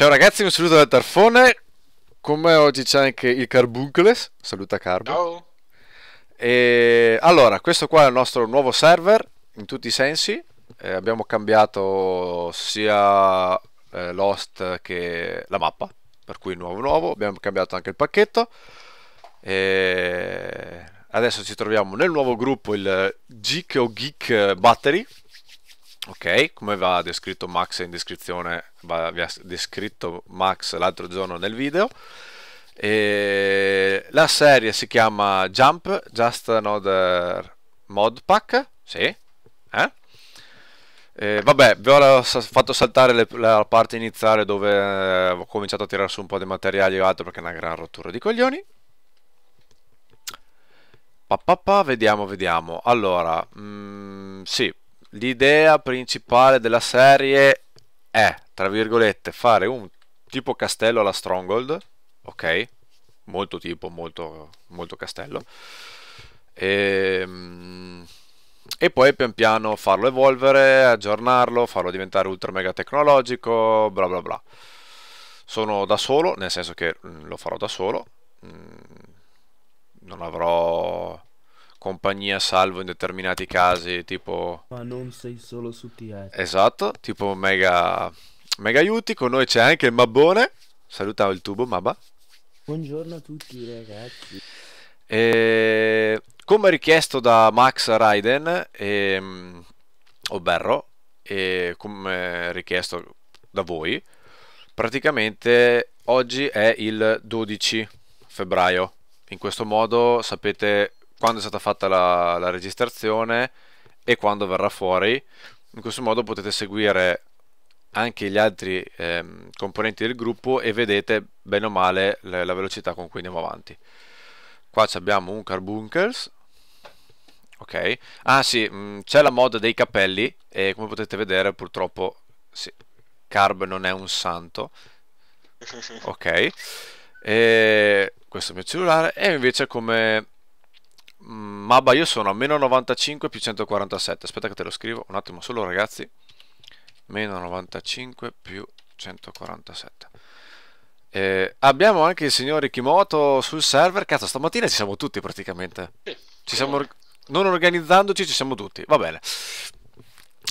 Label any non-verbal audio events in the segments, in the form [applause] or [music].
Ciao ragazzi, un saluto dal Tarfone. Come oggi c'è anche il Carbuncules. Saluta Carbo. Ciao. E allora, questo qua è il nostro nuovo server in tutti i sensi. Eh, abbiamo cambiato sia eh, l'host che la mappa, per cui nuovo nuovo. Abbiamo cambiato anche il pacchetto. E adesso ci troviamo nel nuovo gruppo, il Geek o Geek Battery Ok, come vi ha descritto Max in descrizione, vi ha descritto Max l'altro giorno nel video. E la serie si chiama Jump Just Another Mod Pack. Sì, eh? Eh, vabbè, vi ho fatto saltare le, la parte iniziale dove eh, ho cominciato a tirare su un po' di materiali o altro perché è una gran rottura di coglioni. Pa, pa, pa, vediamo, vediamo. Allora, mh, mm, sì, l'idea principale della serie è, tra virgolette, fare un tipo castello alla Stronghold, ok? Molto tipo, molto, molto castello. E, ehm, e, poi pian piano farlo evolvere, aggiornarlo, farlo diventare ultra mega tecnologico, bla bla bla. Sono da solo, nel senso che mm, lo farò da solo. Mm, non avrò compagnia salvo in determinati casi, tipo... Ma non sei solo su TR. Esatto, tipo mega, mega aiuti. Con noi c'è anche il Mabbone. Saluta il tubo, Mabba. Buongiorno a tutti ragazzi. E... Come richiesto da Max Raiden e... Ehm, o Berro, e come richiesto da voi, praticamente oggi è il 12 febbraio. In questo modo sapete quando è stata fatta la, la registrazione e quando verrà fuori. In questo modo potete seguire anche gli altri eh, componenti del gruppo e vedete bene o male la, la velocità con cui andiamo avanti. Qua abbiamo un carbuncles. Ok. Ah sì, mm, c'è la mod dei capelli e come potete vedere purtroppo sì, Carb non è un santo. [laughs] Ok. E questo è il mio cellulare e invece come Mabba io sono a meno 95 più 147. Aspetta che te lo scrivo un attimo solo ragazzi. Meno 95 più 147. Eh, abbiamo anche il signor Ikimoto sul server. Cazzo, stamattina ci siamo tutti praticamente. Ci siamo, non organizzandoci, ci siamo tutti. Va bene.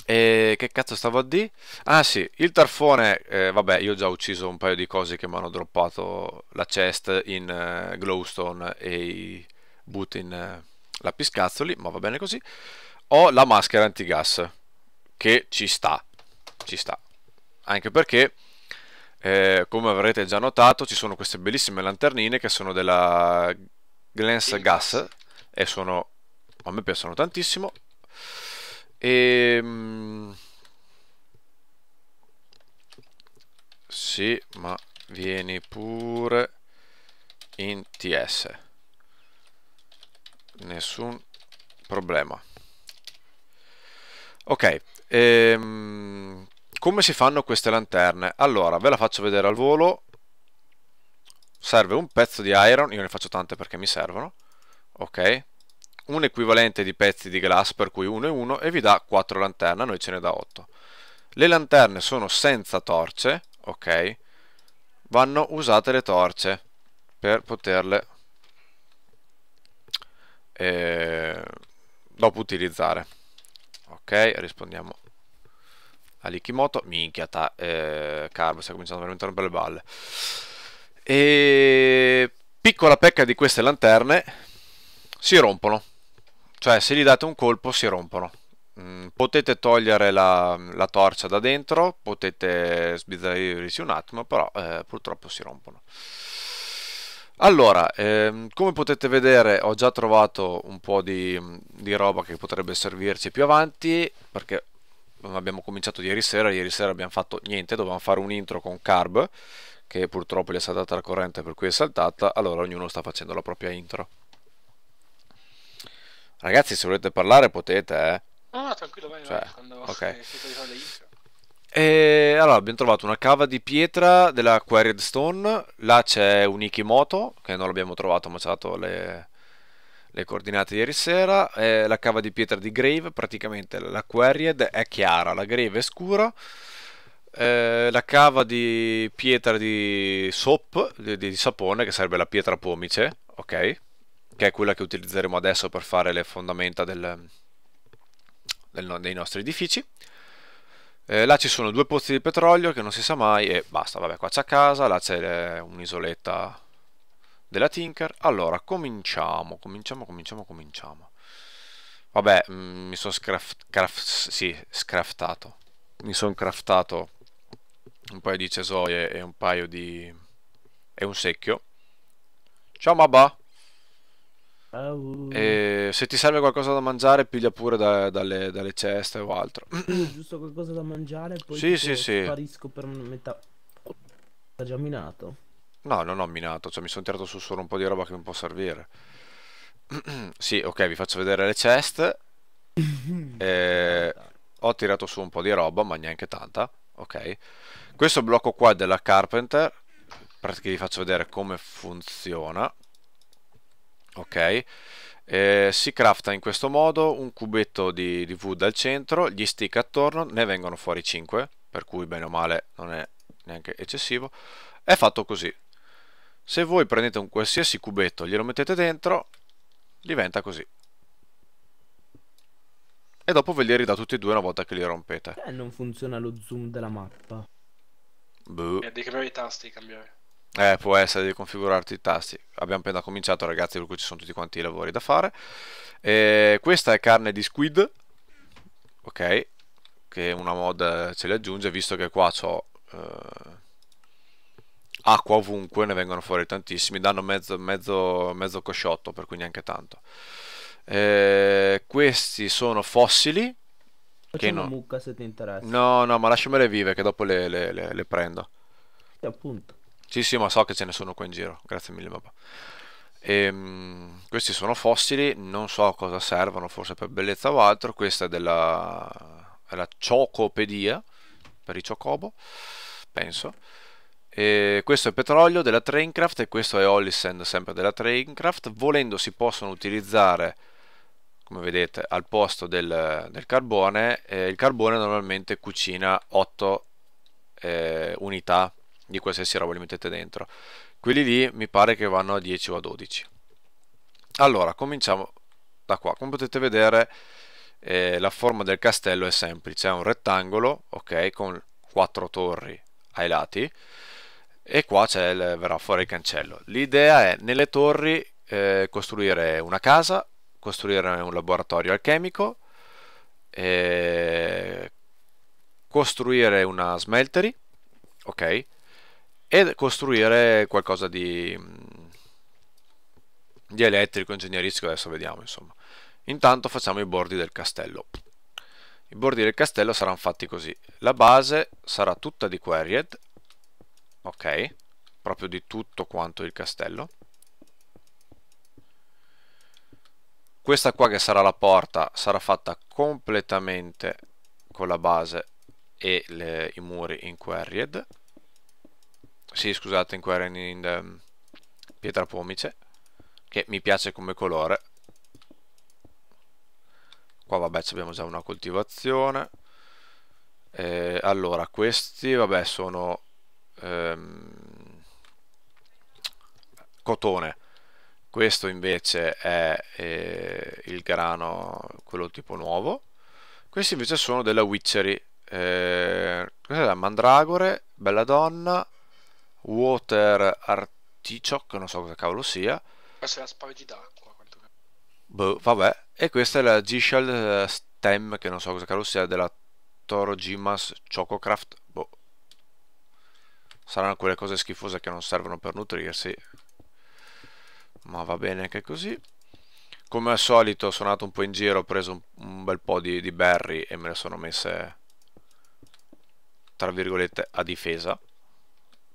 E eh, che cazzo stavo a dire? Ah sì, il tarfone, eh, vabbè io ho già ucciso un paio di cose che mi hanno droppato la chest in uh, glowstone e i boot in uh, la Piscazzoli, ma va bene così, ho la maschera antigas, che ci sta, ci sta. Anche perché, eh, come avrete già notato, ci sono queste bellissime lanternine che sono della Glens Gas, e sono, a me piacciono tantissimo, e... Ehm, sì, ma vieni pure in TS nessun problema ok ehm, come si fanno queste lanterne allora ve la faccio vedere al volo serve un pezzo di iron io ne faccio tante perché mi servono ok un equivalente di pezzi di glass per cui uno e uno e vi dà 4 lanterne noi ce ne dà 8 le lanterne sono senza torce ok vanno usate le torce per poterle eh, dopo utilizzare ok rispondiamo a Likimoto minchia ta, eh, Carbo sta cominciando a diventare un belle balle e piccola pecca di queste lanterne si rompono cioè se gli date un colpo si rompono mm, potete togliere la, la, torcia da dentro potete sbizzarrirsi un attimo però eh, purtroppo si rompono allora, ehm, come potete vedere ho già trovato un po' di, di, roba che potrebbe servirci più avanti perché non abbiamo cominciato ieri sera, ieri sera abbiamo fatto niente, dovevamo fare un intro con Carb che purtroppo gli è saltata la corrente per cui è saltata, allora ognuno sta facendo la propria intro. Ragazzi se volete parlare potete eh. No, no, tranquillo, vai, cioè, vai quando okay. di [laughs] fare le intro. E allora abbiamo trovato una cava di pietra della Quarried Stone, là c'è un Ikimoto, che non l'abbiamo trovato ma ci ha dato le, le, coordinate ieri sera, e la cava di pietra di Grave, praticamente la Quarried è chiara, la Grave è scura, eh, la cava di pietra di Sop, di, di, sapone, che sarebbe la pietra pomice, ok? Che è quella che utilizzeremo adesso per fare le fondamenta del, del, dei nostri edifici. Eh, là ci sono due pozzi di petrolio che non si sa mai e basta, vabbè qua c'è casa, là c'è eh, un'isoletta della Tinker. Allora, cominciamo, cominciamo, cominciamo, cominciamo. Vabbè, mm, mi sono sì, scraftato. Mi sono craftato un paio di cesoie e un paio di... e un secchio. Ciao mamma! se ti serve qualcosa da mangiare, piglia pure da, dalle, dalle, ceste o altro. [clears throat] Giusto qualcosa da mangiare, poi sì, sì, sì. sparisco per metà. L'ha già minato? No, non ho minato, cioè mi sono tirato su solo un po' di roba che mi può servire. [clears throat] sì, ok, vi faccio vedere le ceste. [laughs] eh, ho tirato su un po' di roba, ma neanche tanta. Ok, questo blocco qua è della Carpenter. Perché vi faccio vedere come funziona ok eh, si crafta in questo modo un cubetto di, di wood al centro gli stick attorno ne vengono fuori 5 per cui bene o male non è neanche eccessivo è fatto così se voi prendete un qualsiasi cubetto glielo mettete dentro diventa così e dopo ve li ridà tutti e due una volta che li rompete e eh, non funziona lo zoom della mappa Boh. E eh, di che priorità sti cambiare eh, può essere di configurarti i tasti. Abbiamo appena cominciato, ragazzi, per cui ci sono tutti quanti i lavori da fare. E questa è carne di squid, ok, che una mod eh, ce le aggiunge, visto che qua ho eh, acqua ovunque, ne vengono fuori tantissimi, danno mezzo, mezzo, mezzo cosciotto, per cui neanche tanto. E questi sono fossili. Faccio che no. mucca se ti interessa. No, no, ma lasciamele vive, che dopo le, le, le, le prendo. E appunto. Sì, sì, ma so che ce ne sono qua in giro. Grazie mille, papà. Ehm, questi sono fossili, non so a cosa servono, forse per bellezza o altro. Questa è della, è la Ciocopedia, per i Ciocobo, penso. E questo è petrolio della Traincraft e questo è Hollisand, sempre della Traincraft. Volendo si possono utilizzare come vedete al posto del, del carbone eh, il carbone normalmente cucina 8 eh, unità di qualsiasi roba li mettete dentro. Quelli lì mi pare che vanno a 10 o a 12. Allora, cominciamo da qua. Come potete vedere eh, la forma del castello è semplice, è un rettangolo, ok, con quattro torri ai lati e qua c'è il, verrà fuori il cancello. L'idea è nelle torri eh, costruire una casa, costruire un laboratorio alchemico, eh, costruire una smeltery, ok? e costruire qualcosa di, mm, di elettrico, ingegneristico, adesso vediamo insomma. Intanto facciamo i bordi del castello. I bordi del castello saranno fatti così. La base sarà tutta di Queried, ok, proprio di tutto quanto il castello. Questa qua che sarà la porta sarà fatta completamente con la base e le, i muri in Queried sì scusate in Queren in um, pietra pomice che mi piace come colore qua vabbè abbiamo già una coltivazione eh, allora questi vabbè sono ehm, cotone questo invece è eh, il grano quello tipo nuovo questi invece sono della witchery eh, è la mandragore bella donna Water Artichoke, non so cosa cavolo sia. Questa è la spaviglia d'acqua. Quanto... Boh, vabbè. E questa è la G-Shell eh, Stem, che non so cosa cavolo sia, della Toro Gimas Chococraft. Boh. Saranno quelle cose schifose che non servono per nutrirsi. Ma va bene anche così. Come al solito sono andato un po' in giro, ho preso un, un bel po' di, di berry e me le sono messe, tra virgolette, a difesa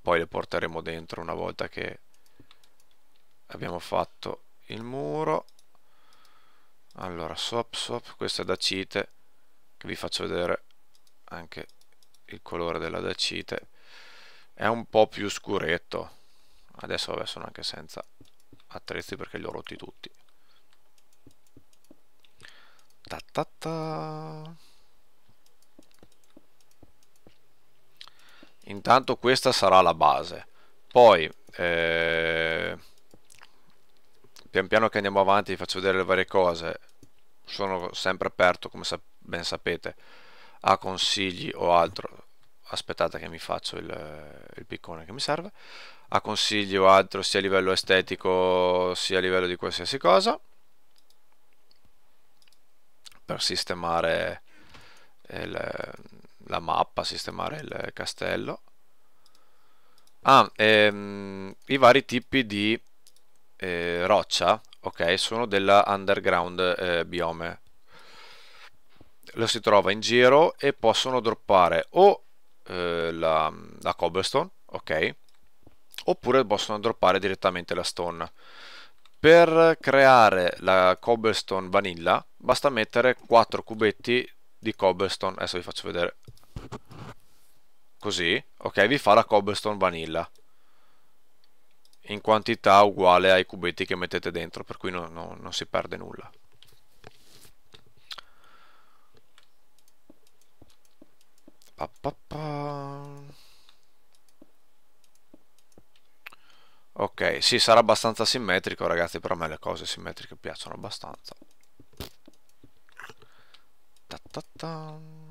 poi le porteremo dentro una volta che abbiamo fatto il muro allora swap swap questa è dacite che vi faccio vedere anche il colore della dacite è un po' più scuretto adesso vabbè sono anche senza attrezzi perché li ho rotti tutti ta ta ta intanto questa sarà la base poi eh, pian piano che andiamo avanti vi faccio vedere le varie cose sono sempre aperto come sa ben sapete a consigli o altro aspettate che mi faccio il, il, piccone che mi serve a consigli o altro sia a livello estetico sia a livello di qualsiasi cosa per sistemare il, la mappa, sistemare il castello. Ah, ehm, i vari tipi di eh, roccia, ok, sono della underground eh, biome. Lo si trova in giro e possono droppare o eh, la, la cobblestone, ok, oppure possono droppare direttamente la stone. Per creare la cobblestone vanilla basta mettere 4 cubetti di cobblestone, adesso vi faccio vedere così, ok, vi fa la cobblestone vanilla in quantità uguale ai cubetti che mettete dentro, per cui no, no, non si perde nulla. Pa, pa, pa. Ok, sì, sarà abbastanza simmetrico, ragazzi, però a me le cose simmetriche piacciono abbastanza. Ta, ta, ta.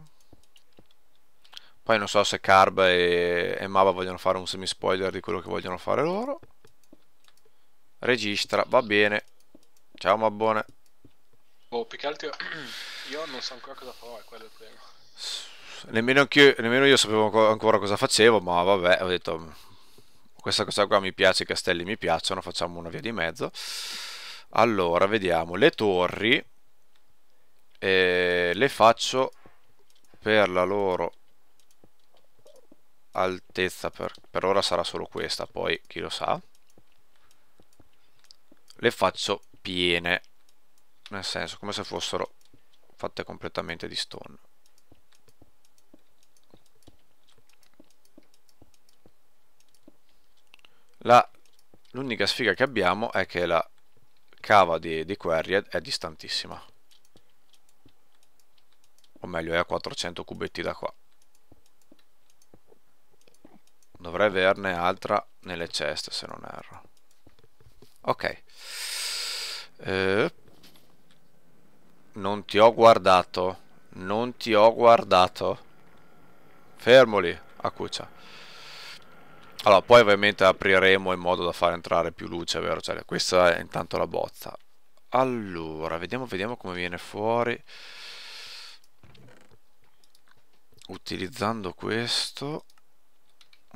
Poi non so se Carb e, e Mava vogliono fare un semi-spoiler di quello che vogliono fare loro. Registra, va bene. Ciao Mabbone. Oh, più che altro [clears throat] io non so ancora cosa farò, è quello il problema. Nemmeno io, nemmeno io sapevo ancora cosa facevo, ma vabbè, ho detto questa cosa qua mi piace, i castelli mi piacciono, facciamo una via di mezzo. Allora, vediamo, le torri eh, le faccio per la loro altezza per, per ora sarà solo questa, poi chi lo sa. Le faccio piene, nel senso come se fossero fatte completamente di stone. L'unica sfiga che abbiamo è che la cava di, di Querry è distantissima. O meglio, è a 400 cubetti da qua. Dovrei averne altra nelle ceste se non erro. Ok. Eh, non ti ho guardato. Non ti ho guardato. Fermoli, Acuccia. Allora, poi ovviamente apriremo in modo da far entrare più luce, vero? Cioè, questa è intanto la bozza. Allora, vediamo, vediamo come viene fuori. Utilizzando questo...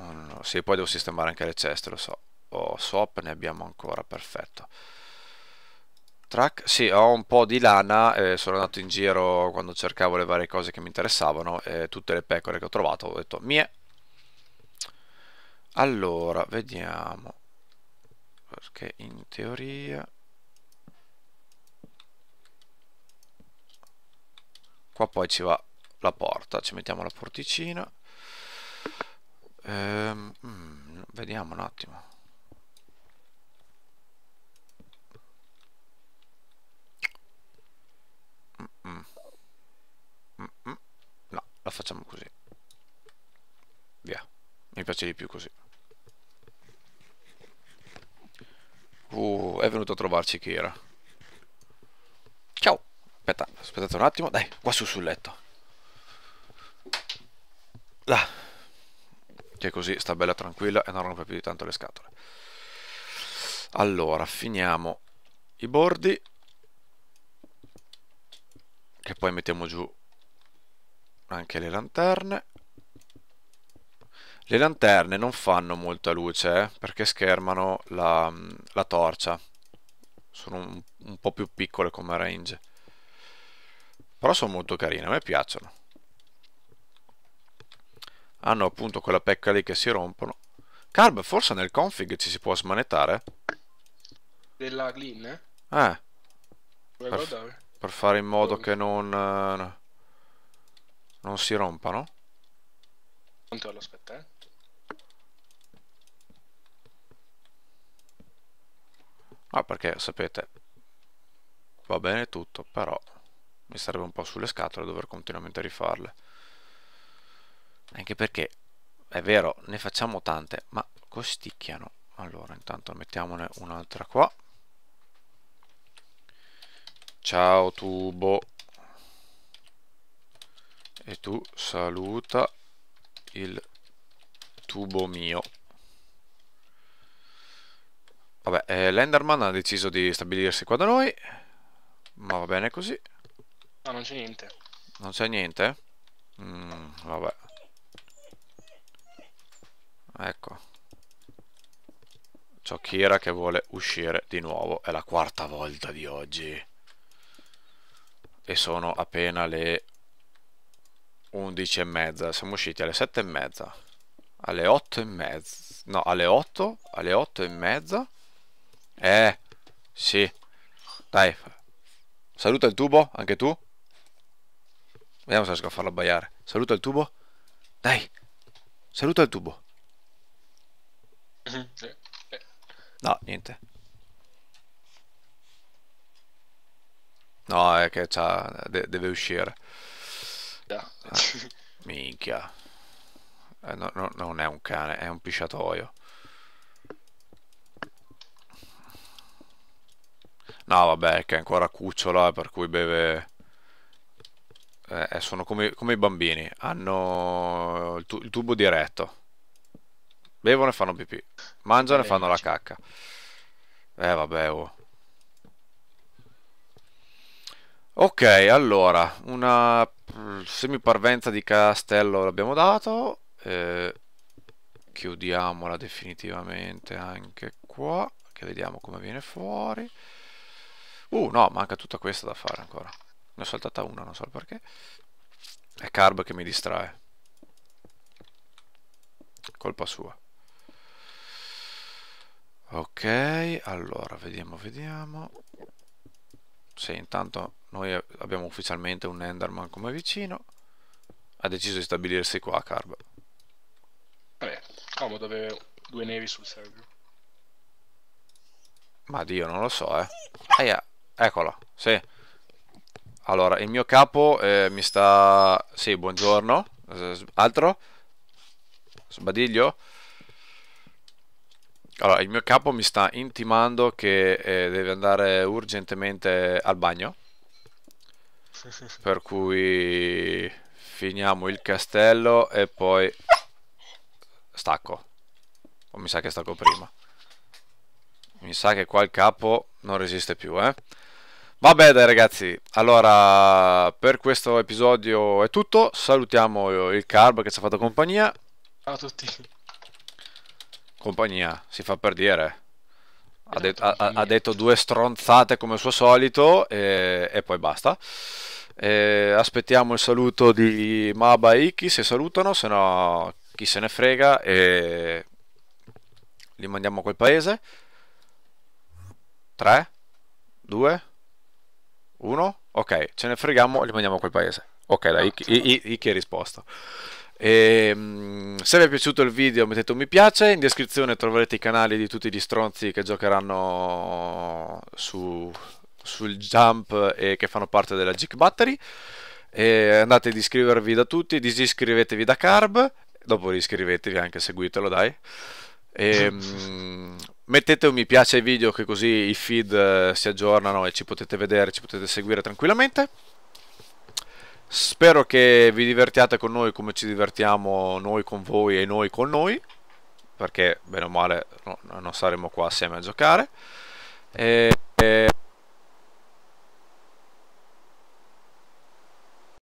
Oh mm, no, sì, poi devo sistemare anche le ceste, lo so. Oh, swap ne abbiamo ancora, perfetto. Track, sì, ho un po' di lana, eh, sono andato in giro quando cercavo le varie cose che mi interessavano e eh, tutte le pecore che ho trovato ho detto mie. Allora, vediamo. Perché in teoria... Qua poi ci va la porta, ci mettiamo la porticina ehm, mm, vediamo un attimo mm, mm. no la facciamo così via mi piace di più così uh, è venuto a trovarci Kira. ciao aspetta aspettate un attimo dai qua su sul letto che così sta bella tranquilla e non rompe più di tanto le scatole allora finiamo i bordi che poi mettiamo giù anche le lanterne le lanterne non fanno molta luce eh, perché schermano la, la torcia sono un, un po' più piccole come range però sono molto carine, a me piacciono hanno appunto quella pecca lì che si rompono. Carb, forse nel config ci si può smanettare? Della clean? Eh. eh. per, per fare in modo che non... Eh, non si rompano? Controllo, aspetta, eh. Ah, perché, sapete, va bene tutto, però mi sarebbe un po' sulle scatole dover continuamente rifarle anche perché è vero ne facciamo tante ma costicchiano allora intanto mettiamone un'altra qua ciao tubo e tu saluta il tubo mio vabbè eh, l'enderman ha deciso di stabilirsi qua da noi ma va bene così no non c'è niente non c'è niente? Mm, vabbè ecco c'ho Kira che vuole uscire di nuovo è la quarta volta di oggi e sono appena le 11 e mezza siamo usciti alle 7 e mezza alle 8 e mezza no alle 8 alle 8 e mezza eh sì dai saluta il tubo anche tu vediamo se riesco a farlo abbaiare saluta il tubo dai saluta il tubo Mhm. No, niente. No, è che de deve uscire. Ah, minchia. Eh, no, no, non è un cane, è un pisciatoio. No, vabbè, che è ancora cucciola, per cui beve... Eh, eh, sono come, come, i bambini, hanno il, tu il tubo diretto. Bevono e fanno pipì. Mangiano e fanno la cacca. Eh vabbè, oh. Ok, allora, una semiparvenza di castello l'abbiamo dato. Eh, chiudiamola definitivamente anche qua, che vediamo come viene fuori. Uh, no, manca tutta questa da fare ancora. Ne ho saltata una, non so il perché. È Carb che mi distrae. Colpa sua ok allora vediamo vediamo se intanto noi abbiamo ufficialmente un Enderman come vicino ha deciso di stabilirsi qua a Carb vabbè comodo avere due nevi sul server ma Dio non lo so eh Aia. eccola sì allora il mio capo eh, mi sta sì buongiorno altro sbadiglio allora, il mio capo mi sta intimando che eh, deve andare urgentemente al bagno. per cui finiamo il castello e poi stacco. O mi sa che stacco prima. Mi sa che qua il capo non resiste più, eh. Vabbè dai ragazzi, allora per questo episodio è tutto, salutiamo il Carb che ci ha fatto compagnia. Ciao a tutti compagnia, si fa per dire. Ha, esatto, de ha, ha detto due stronzate come al suo solito e, e poi basta. E aspettiamo il saluto di Maba e Iki se salutano, se no chi se ne frega e li mandiamo a quel paese. 3, 2, 1, ok, ce ne freghiamo e li mandiamo a quel paese. Ok, dai, ah, Iki, Iki è risposto. E, mm, se vi è piaciuto il video mettete un mi piace, in descrizione troverete i canali di tutti gli stronzi che giocheranno su, sul jump e che fanno parte della Geek Battery. E andate ad iscrivervi da tutti, disiscrivetevi da Carb, dopo riscrivetevi anche, seguitelo dai. E, mm, mettete un mi piace ai video che così i feed eh, si aggiornano e ci potete vedere, ci potete seguire tranquillamente. Spero che vi divertiate con noi come ci divertiamo noi con voi e noi con noi, perché bene o male no, non saremo qua assieme a giocare. E, e...